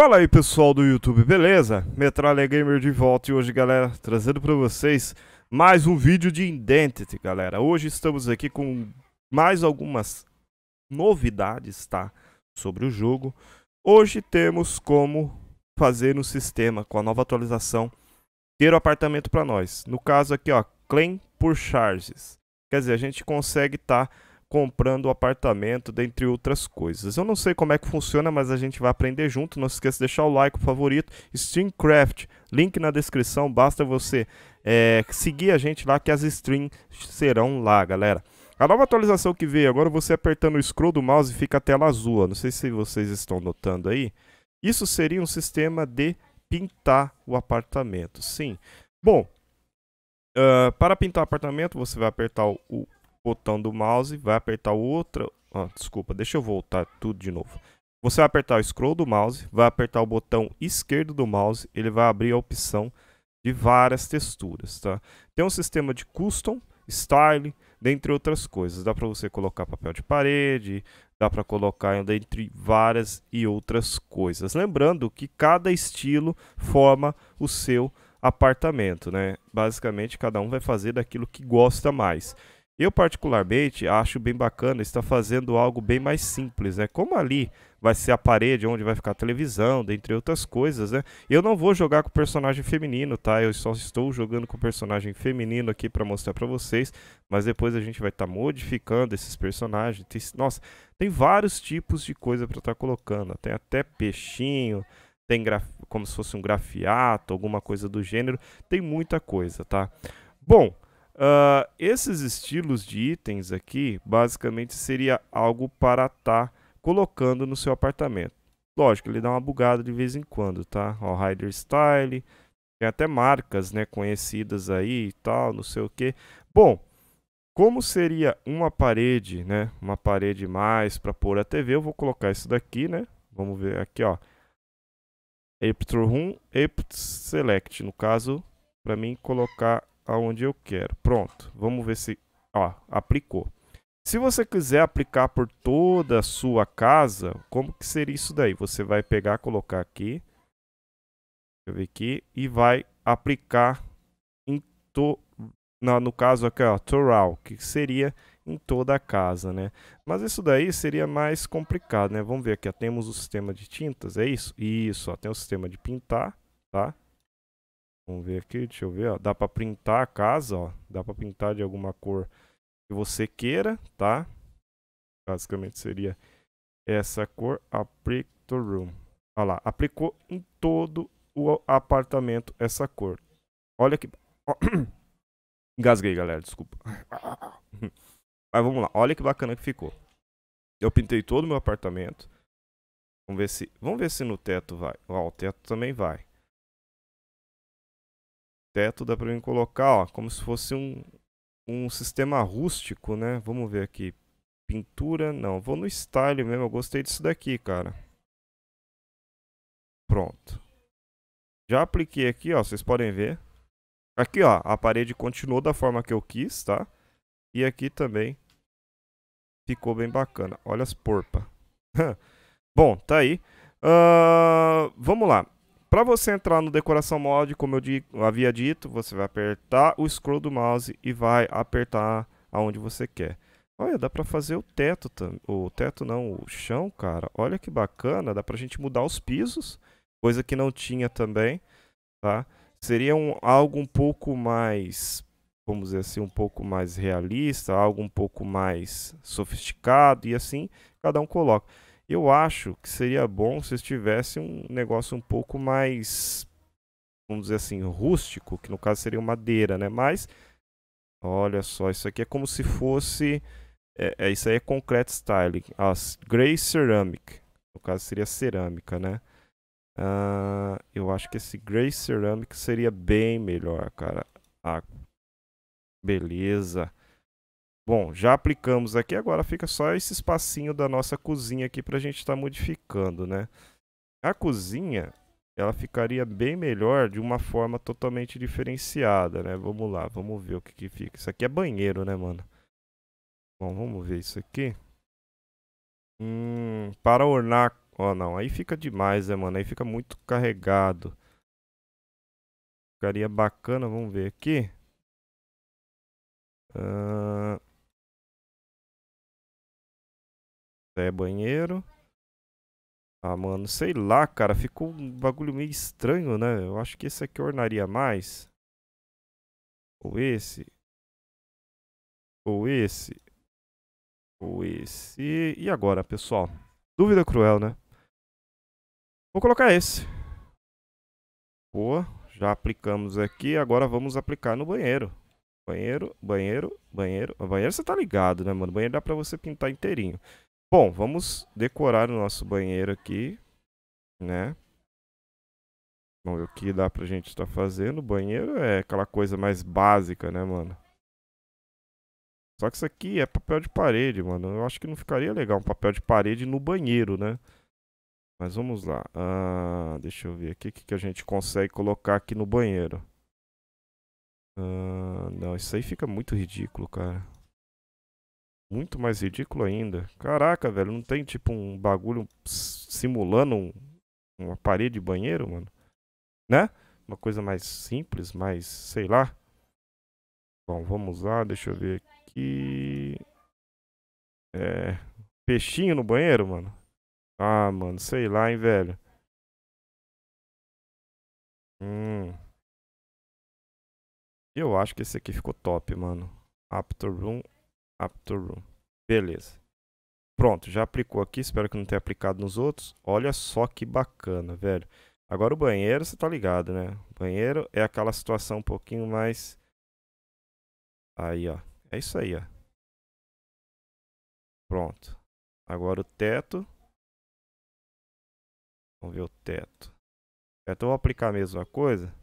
Fala aí pessoal do YouTube, beleza? Metralha Gamer de volta e hoje galera, trazendo para vocês mais um vídeo de Identity galera Hoje estamos aqui com mais algumas novidades, tá? Sobre o jogo Hoje temos como fazer no sistema, com a nova atualização, ter o um apartamento para nós No caso aqui ó, claim por charges Quer dizer, a gente consegue estar... Tá comprando o apartamento, dentre outras coisas. Eu não sei como é que funciona, mas a gente vai aprender junto. Não se esqueça de deixar o like, o favorito. Streamcraft, link na descrição, basta você é, seguir a gente lá que as streams serão lá, galera. A nova atualização que veio agora, você apertando o scroll do mouse fica a tela azul. Não sei se vocês estão notando aí. Isso seria um sistema de pintar o apartamento, sim. Bom, uh, para pintar o apartamento, você vai apertar o botão do mouse, vai apertar outro Ah, desculpa, deixa eu voltar tudo de novo. Você vai apertar o scroll do mouse, vai apertar o botão esquerdo do mouse, ele vai abrir a opção de várias texturas, tá? Tem um sistema de custom, style, dentre outras coisas. Dá para você colocar papel de parede, dá para colocar dentre várias e outras coisas. Lembrando que cada estilo forma o seu apartamento, né? Basicamente cada um vai fazer daquilo que gosta mais. Eu, particularmente, acho bem bacana está fazendo algo bem mais simples, né? Como ali vai ser a parede onde vai ficar a televisão, dentre outras coisas, né? Eu não vou jogar com personagem feminino, tá? Eu só estou jogando com personagem feminino aqui para mostrar para vocês, mas depois a gente vai estar tá modificando esses personagens. nossa, tem vários tipos de coisa para estar tá colocando, tem até peixinho, tem graf... como se fosse um grafiato, alguma coisa do gênero, tem muita coisa, tá? Bom, Uh, esses estilos de itens aqui, basicamente seria algo para estar tá colocando no seu apartamento. Lógico, ele dá uma bugada de vez em quando, tá? Ó, Rider Style, tem até marcas, né, conhecidas aí e tal, não sei o que. Bom, como seria uma parede, né, uma parede mais para pôr a TV, eu vou colocar isso daqui, né? Vamos ver aqui, ó. Apt Room, Apt Select, no caso, para mim colocar aonde eu quero. Pronto, vamos ver se... Ó, aplicou. Se você quiser aplicar por toda a sua casa, como que seria isso daí? Você vai pegar, colocar aqui. Deixa eu ver aqui. E vai aplicar em to... no, no caso aqui, ó, toral, que seria em toda a casa, né? Mas isso daí seria mais complicado, né? Vamos ver aqui, ó, temos o sistema de tintas, é isso? Isso, ó, tem o sistema de pintar, tá? Vamos ver aqui, deixa eu ver, ó. Dá para pintar a casa, ó. Dá para pintar de alguma cor que você queira, tá? Basicamente seria essa cor, Applic Room. Olha lá, aplicou em todo o apartamento essa cor. Olha que... Engasguei, galera, desculpa. Mas vamos lá, olha que bacana que ficou. Eu pintei todo o meu apartamento. Vamos ver se, vamos ver se no teto vai. Ó, o teto também vai teto dá para mim colocar, ó, como se fosse um, um sistema rústico, né? Vamos ver aqui. Pintura, não. Vou no style mesmo, eu gostei disso daqui, cara. Pronto. Já apliquei aqui, ó, vocês podem ver. Aqui, ó, a parede continuou da forma que eu quis, tá? E aqui também ficou bem bacana. Olha as porpa. Bom, tá aí. Uh, vamos lá. Para você entrar no decoração mode, como eu, eu havia dito, você vai apertar o scroll do mouse e vai apertar aonde você quer. Olha, dá para fazer o teto também. O teto não, o chão, cara. Olha que bacana, dá para a gente mudar os pisos, coisa que não tinha também, tá? Seria um, algo um pouco mais, vamos dizer assim, um pouco mais realista, algo um pouco mais sofisticado e assim, cada um coloca. Eu acho que seria bom se tivesse um negócio um pouco mais, vamos dizer assim, rústico, que no caso seria madeira, né? Mas, olha só, isso aqui é como se fosse... É, é, isso aí é concrete styling. As gray ceramic. No caso seria cerâmica, né? Uh, eu acho que esse gray ceramic seria bem melhor, cara. Ah, beleza. Bom, já aplicamos aqui, agora fica só esse espacinho da nossa cozinha aqui para a gente estar tá modificando, né? A cozinha, ela ficaria bem melhor de uma forma totalmente diferenciada, né? Vamos lá, vamos ver o que, que fica. Isso aqui é banheiro, né, mano? Bom, vamos ver isso aqui. Hum, para ornar... Ó, oh, não, aí fica demais, né, mano? Aí fica muito carregado. Ficaria bacana, vamos ver aqui. Uh... É banheiro. Ah, mano, sei lá, cara. Ficou um bagulho meio estranho, né? Eu acho que esse aqui ornaria mais. Ou esse. Ou esse. Ou esse. E agora, pessoal? Dúvida cruel, né? Vou colocar esse. Boa. Já aplicamos aqui. Agora vamos aplicar no banheiro. Banheiro, banheiro, banheiro. O banheiro você tá ligado, né, mano? O banheiro dá pra você pintar inteirinho. Bom, vamos decorar o nosso banheiro aqui, né? Bom, o que dá pra gente estar tá fazendo? Banheiro é aquela coisa mais básica, né, mano? Só que isso aqui é papel de parede, mano. Eu acho que não ficaria legal um papel de parede no banheiro, né? Mas vamos lá. Ah, deixa eu ver aqui o que, que a gente consegue colocar aqui no banheiro. Ah, não, isso aí fica muito ridículo, cara muito mais ridículo ainda. Caraca, velho, não tem tipo um bagulho simulando um, uma parede de banheiro, mano? Né? Uma coisa mais simples, mais, sei lá. Bom, vamos lá, deixa eu ver aqui. É. Peixinho no banheiro, mano? Ah, mano, sei lá, hein, velho. Hum. Eu acho que esse aqui ficou top, mano. Aptor Room App Room. Beleza. Pronto, já aplicou aqui, espero que não tenha aplicado nos outros. Olha só que bacana, velho. Agora o banheiro, você tá ligado, né? O banheiro é aquela situação um pouquinho mais... Aí, ó. É isso aí, ó. Pronto. Agora o teto. Vamos ver o teto. Teto, eu vou aplicar a mesma coisa.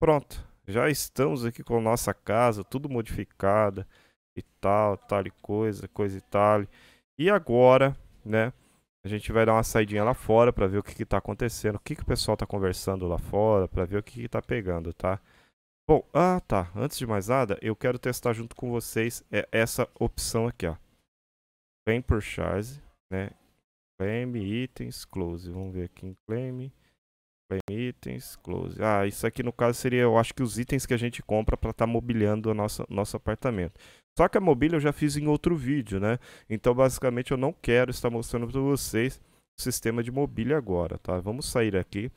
Pronto. Já estamos aqui com a nossa casa, tudo modificada e tal, tal e coisa, coisa e tal. E agora, né? A gente vai dar uma saidinha lá fora para ver o que, que tá acontecendo, o que, que o pessoal tá conversando lá fora, para ver o que, que tá pegando, tá? Bom, ah tá, antes de mais nada, eu quero testar junto com vocês é essa opção aqui, ó. Claim Purchase, né? Claim itens close. Vamos ver aqui em claim. Claim itens, close. Ah, isso aqui no caso seria, eu acho que os itens que a gente compra para estar tá mobiliando o nosso, nosso apartamento. Só que a mobília eu já fiz em outro vídeo, né? Então basicamente eu não quero estar mostrando para vocês o sistema de mobília agora, tá? Vamos sair aqui.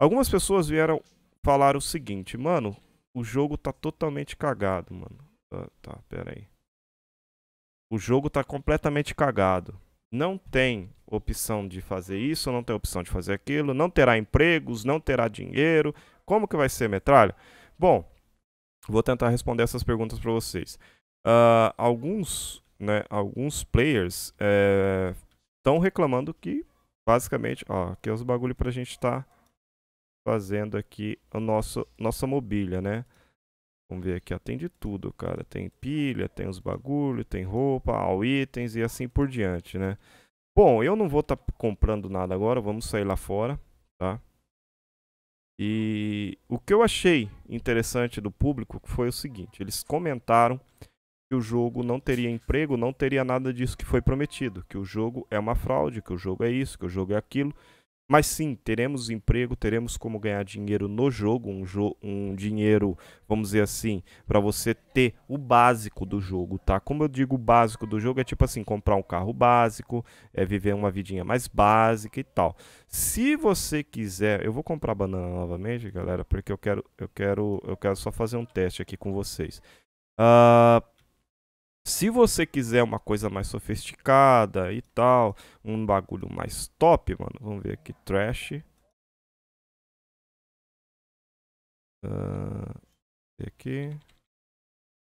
Algumas pessoas vieram falar o seguinte, mano, o jogo tá totalmente cagado, mano. Ah, tá, pera aí. O jogo tá completamente cagado. Não tem opção de fazer isso, não tem opção de fazer aquilo, não terá empregos, não terá dinheiro. Como que vai ser, metralha? Bom, vou tentar responder essas perguntas para vocês. Uh, alguns, né, alguns players estão eh, é, reclamando que, basicamente, ó, aqui é os bagulho para a gente estar tá fazendo aqui a nosso, nossa mobília, né? Vamos ver aqui, atende tudo, cara. Tem pilha, tem os bagulho, tem roupa, all itens e assim por diante, né? Bom, eu não vou estar tá comprando nada agora, vamos sair lá fora, tá? E o que eu achei interessante do público foi o seguinte: eles comentaram que o jogo não teria emprego, não teria nada disso que foi prometido, que o jogo é uma fraude, que o jogo é isso, que o jogo é aquilo. Mas sim, teremos emprego, teremos como ganhar dinheiro no jogo, um, jo um dinheiro, vamos dizer assim, para você ter o básico do jogo, tá? Como eu digo, o básico do jogo é tipo assim, comprar um carro básico, é viver uma vidinha mais básica e tal. Se você quiser, eu vou comprar banana novamente, galera, porque eu quero, eu quero, eu quero só fazer um teste aqui com vocês. Uh, se você quiser uma coisa mais sofisticada e tal, um bagulho mais top, mano, vamos ver aqui, trash. Uh, aqui.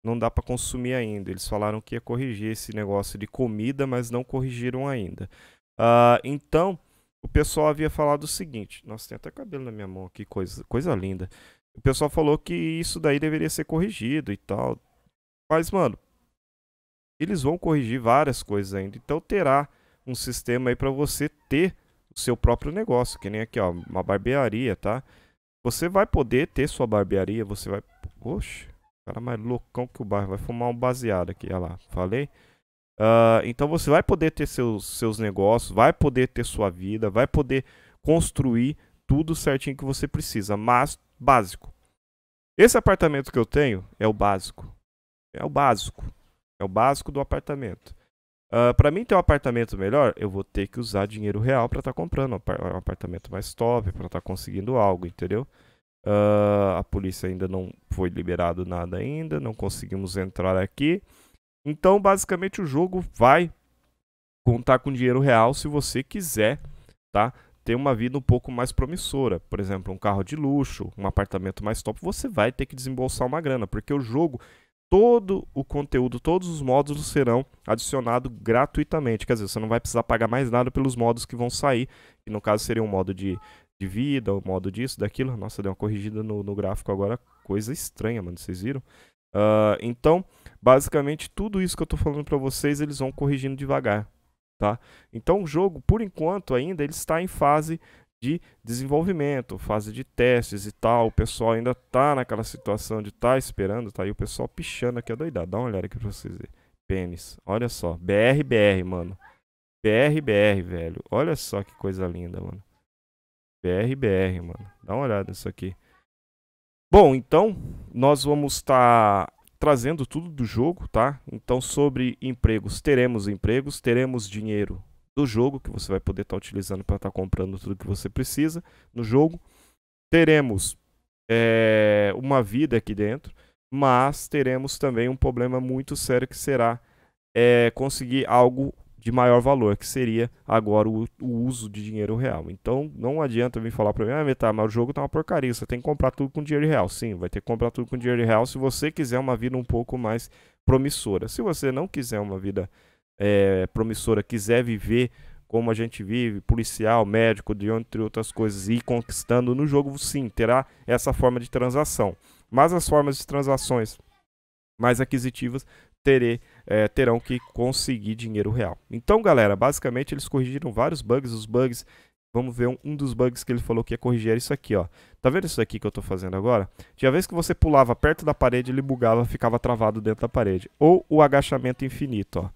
Não dá para consumir ainda. Eles falaram que ia corrigir esse negócio de comida, mas não corrigiram ainda. Uh, então, o pessoal havia falado o seguinte: Nossa, tem até cabelo na minha mão aqui, coisa, coisa linda. O pessoal falou que isso daí deveria ser corrigido e tal. Mas, mano, eles vão corrigir várias coisas ainda. Então terá um sistema aí para você ter o seu próprio negócio, que nem aqui, ó, uma barbearia, tá? Você vai poder ter sua barbearia, você vai. Oxe, cara mais loucão que o bairro. Vai fumar um baseado aqui, olha lá, falei. Uh, então você vai poder ter seus, seus negócios, vai poder ter sua vida, vai poder construir tudo certinho que você precisa, mas básico. Esse apartamento que eu tenho é o básico. É o básico. É o básico do apartamento. Uh, ah, para mim ter um apartamento melhor, eu vou ter que usar dinheiro real para estar tá comprando um apartamento mais top, para estar tá conseguindo algo, entendeu? Uh, a polícia ainda não foi liberado nada ainda, não conseguimos entrar aqui. Então, basicamente, o jogo vai contar com dinheiro real se você quiser, tá? Ter uma vida um pouco mais promissora. Por exemplo, um carro de luxo, um apartamento mais top, você vai ter que desembolsar uma grana, porque o jogo todo o conteúdo, todos os módulos serão adicionados gratuitamente. Quer dizer, você não vai precisar pagar mais nada pelos módulos que vão sair, que no caso seria um modo de, de vida, um modo disso, daquilo. Nossa, deu uma corrigida no, no gráfico agora, coisa estranha, mano, vocês viram? Uh, então, basicamente, tudo isso que eu estou falando para vocês, eles vão corrigindo devagar, tá? Então, o jogo, por enquanto ainda, ele está em fase de desenvolvimento, fase de testes e tal. O pessoal ainda tá naquela situação de tá esperando, tá aí o pessoal pichando aqui a doidada. Dá uma olhada aqui pra vocês verem. Pênis, olha só. BRBR, BR, mano. BRBR, BR, velho. Olha só que coisa linda, mano. BRBR, BR, mano. Dá uma olhada nisso aqui. Bom, então, nós vamos estar tá trazendo tudo do jogo, tá? Então, sobre empregos, teremos empregos, teremos dinheiro do jogo, que você vai poder estar tá utilizando para estar tá comprando tudo que você precisa no jogo. Teremos é, uma vida aqui dentro, mas teremos também um problema muito sério que será é, conseguir algo de maior valor, que seria agora o, o uso de dinheiro real. Então não adianta vir falar para mim, ah, metá mas o jogo tá uma porcaria, você tem que comprar tudo com dinheiro real. Sim, vai ter que comprar tudo com dinheiro real se você quiser uma vida um pouco mais promissora. Se você não quiser uma vida é, promissora quiser viver como a gente vive, policial, médico, de entre outras coisas, e conquistando no jogo, sim, terá essa forma de transação. Mas as formas de transações mais aquisitivas terê, é, terão que conseguir dinheiro real. Então, galera, basicamente eles corrigiram vários bugs, os bugs Vamos ver um, um, dos bugs que ele falou que ia corrigir era isso aqui, ó. Tá vendo isso aqui que eu tô fazendo agora? Tinha vez que você pulava perto da parede, ele bugava, ficava travado dentro da parede. Ou o agachamento infinito, ó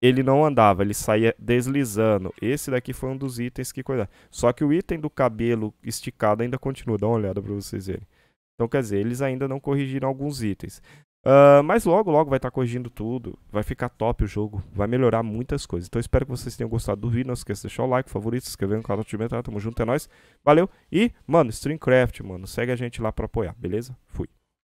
ele não andava, ele saía deslizando. Esse daqui foi um dos itens que coisa. Só que o item do cabelo esticado ainda continua. Dá uma olhada para vocês verem. Então, quer dizer, eles ainda não corrigiram alguns itens. Uh, mas logo, logo vai estar tá corrigindo tudo. Vai ficar top o jogo. Vai melhorar muitas coisas. Então espero que vocês tenham gostado do vídeo. Não esqueça de deixar o like, favorito, se inscrever no canal do Time. Tá? Tamo junto, é nóis. Valeu. E, mano, Streamcraft, mano. Segue a gente lá pra apoiar, beleza? Fui.